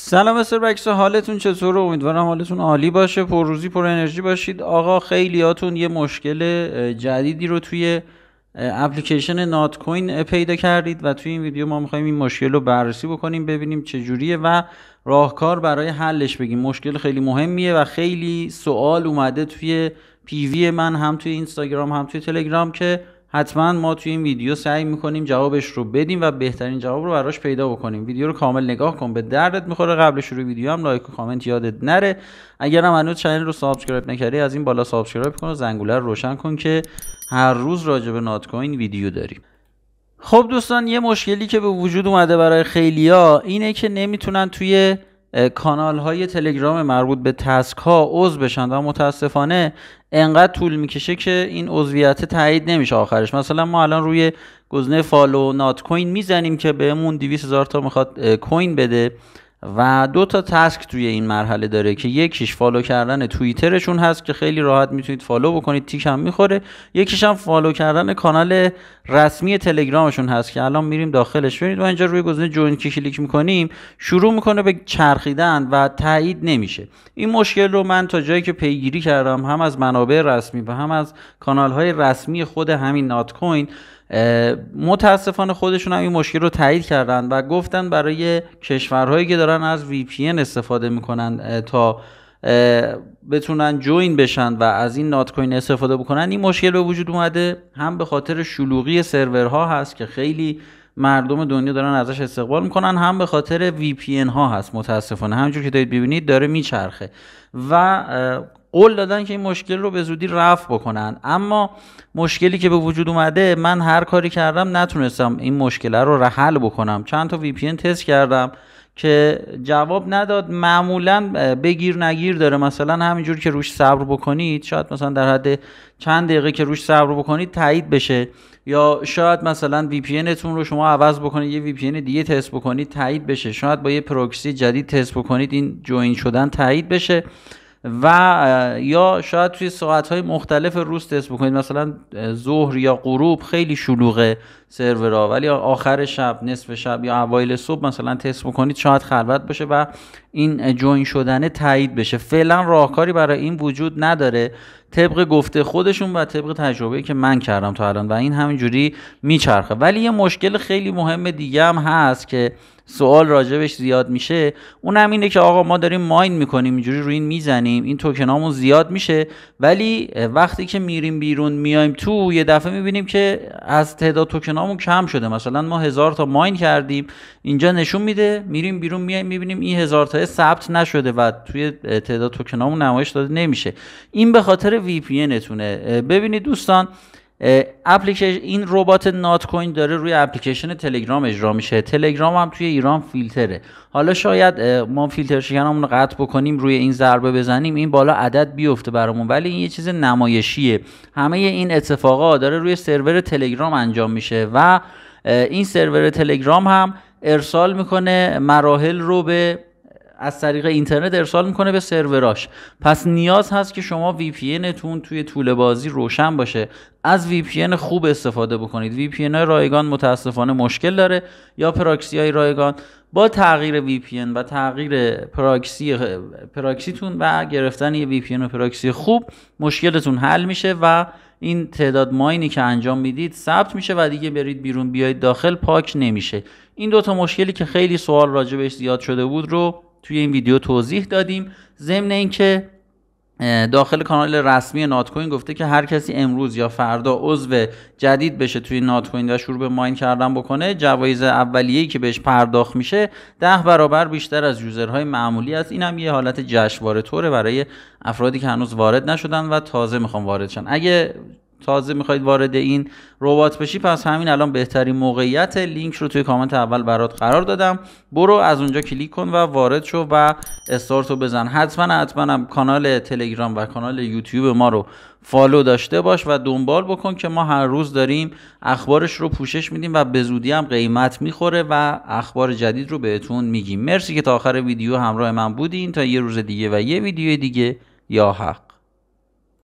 سلام مستر بکس حالتون چطوره امیدوارم حالتون عالی باشه پرروزی پر انرژی باشید آقا خیلیاتون یه مشکل جدیدی رو توی اپلیکیشن نات کوین پیدا کردید و توی این ویدیو ما میخوایم این مشکل رو بررسی بکنیم ببینیم چجوریه و راهکار برای حلش بگیم مشکل خیلی مهمیه و خیلی سوال اومده توی پیوی من هم توی اینستاگرام هم توی تلگرام که حتما ما توی این ویدیو سعی میکنیم جوابش رو بدیم و بهترین جواب رو براش پیدا بکنیم ویدیو رو کامل نگاه کن به دردت میخوره قبل شروع ویدیو هم لایک و کامنت یادت نره اگر هم هنوز چنل رو سابسکرایب نکردی از این بالا سابسکرایب کن و زنگوله رو روشن کن که هر روز راجع به نات کوین ویدیو داریم خب دوستان یه مشکلی که به وجود اومده برای خیلیا اینه که نمیتونن توی کانال های تلگرام مربوط به تسک ها عضو بشن و متاسفانه انقدر طول میکشه که این عضویت تایید نمیشه آخرش مثلا ما الان روی گزینه فالو نات کوین میزنیم که بهمون 200 هزار تا میخواد کوین بده و دو تا تسک توی این مرحله داره که یکیش فالو کردن توییترشون هست که خیلی راحت میتونید فالو بکنید تیک هم میخوره یکیش هم فالو کردن کانال رسمی تلگرامشون هست که الان میریم داخلش ببینید و اینجا روی گزینه جوین کلیک میکنیم شروع میکنه به چرخیدن و تایید نمیشه این مشکل رو من تا جایی که پیگیری کردم هم از منابع رسمی و هم از کانال های رسمی خود همین نات کوین متاسفانه خودشون هم این مشکل رو تایید کردن و گفتن برای کشورهایی که دارن از VPN استفاده میکنن تا بتونن جوین بشن و از این نات کوین استفاده بکنن این مشکل به وجود اومده هم به خاطر شلوغی سرورها هست که خیلی مردم دنیا دارن ازش استقبال میکنن هم به خاطر VPN ها هست متاسفانه همجور که دارید ببینید داره میچرخه و قول دادن که این مشکل رو به زودی رفع بکنن اما مشکلی که به وجود اومده من هر کاری کردم نتونستم این مشکل رو حل بکنم چند تا وی پی تست کردم که جواب نداد معمولا بگیر نگیر داره مثلا همینجور که روش صبر بکنید شاید مثلا در حد چند دقیقه که روش صبر بکنید تایید بشه یا شاید مثلا وی پی تون رو شما عوض بکنید یه وی پی دیگه تست بکنید تایید بشه شاید با یه پروکسی جدید تست بکنید این جوین شدن تایید بشه و یا شاید توی ساعت‌های مختلف روز تست بکنید مثلا ظهر یا غروب خیلی شلوغه ها ولی آخر شب نصف شب یا اوایل صبح مثلا تست بکنید شاید خلوت باشه و این جوین شدن تایید بشه فعلا راهکاری برای این وجود نداره طبق گفته خودشون و طبق تجربه که من کردم تا الان و این همینجوری میچرخه ولی یه مشکل خیلی مهم دیگه هم هست که سوال راجبش زیاد میشه اون هم اینه که آقا ما داریم ماین میکنیم اینجوری روی این میزنیم این توکنامون زیاد میشه ولی وقتی که میریم بیرون میایم تو یه دفعه میبینیم که از تعداد توکن کم شده مثلا ما هزار تا ماین کردیم اینجا نشون میده میریم بیرون میایم میبینیم این هزار تا ثبت نشده و توی تعداد توکنامون نمایش داده نمیشه این به خاطر وی پی ببینید دوستان اپلیکیشن این ربات نات کوین داره روی اپلیکیشن تلگرام اجرا میشه تلگرام هم توی ایران فیلتره حالا شاید ما فیلتر شکنمون رو قطع بکنیم روی این ضربه بزنیم این بالا عدد بیفته برامون ولی این یه چیز نمایشیه همه این اتفاقا داره روی سرور تلگرام انجام میشه و این سرور تلگرام هم ارسال میکنه مراحل رو به از طریق اینترنت ارسال میکنه به سروراش پس نیاز هست که شما وی پی تون توی طول بازی روشن باشه از وی پی خوب استفاده بکنید وی پی رایگان متاسفانه مشکل داره یا پراکسی های رایگان با تغییر وی پی و تغییر پراکسی پراکسیتون و گرفتن یه وی پی و پراکسی خوب مشکلتون حل میشه و این تعداد ماینی که انجام میدید ثبت میشه و دیگه برید بیرون بیاید داخل پاک نمیشه این دوتا مشکلی که خیلی سوال راجبش زیاد شده بود رو توی این ویدیو توضیح دادیم ضمن اینکه داخل کانال رسمی نات کوین گفته که هر کسی امروز یا فردا عضو جدید بشه توی نات کوین و شروع به ماین کردن بکنه جوایز اولیه‌ای که بهش پرداخت میشه ده برابر بیشتر از یوزرهای معمولی است اینم یه حالت جشنواره طوره برای افرادی که هنوز وارد نشدن و تازه میخوان وارد شن اگه تازه میخواید وارد این ربات بشی پس همین الان بهترین موقعیت لینک رو توی کامنت اول برات قرار دادم برو از اونجا کلیک کن و وارد شو و استارت بزن حتما حتما کانال تلگرام و کانال یوتیوب ما رو فالو داشته باش و دنبال بکن که ما هر روز داریم اخبارش رو پوشش میدیم و به زودی هم قیمت میخوره و اخبار جدید رو بهتون میگیم مرسی که تا آخر ویدیو همراه من بودین تا یه روز دیگه و یه ویدیو دیگه یا حق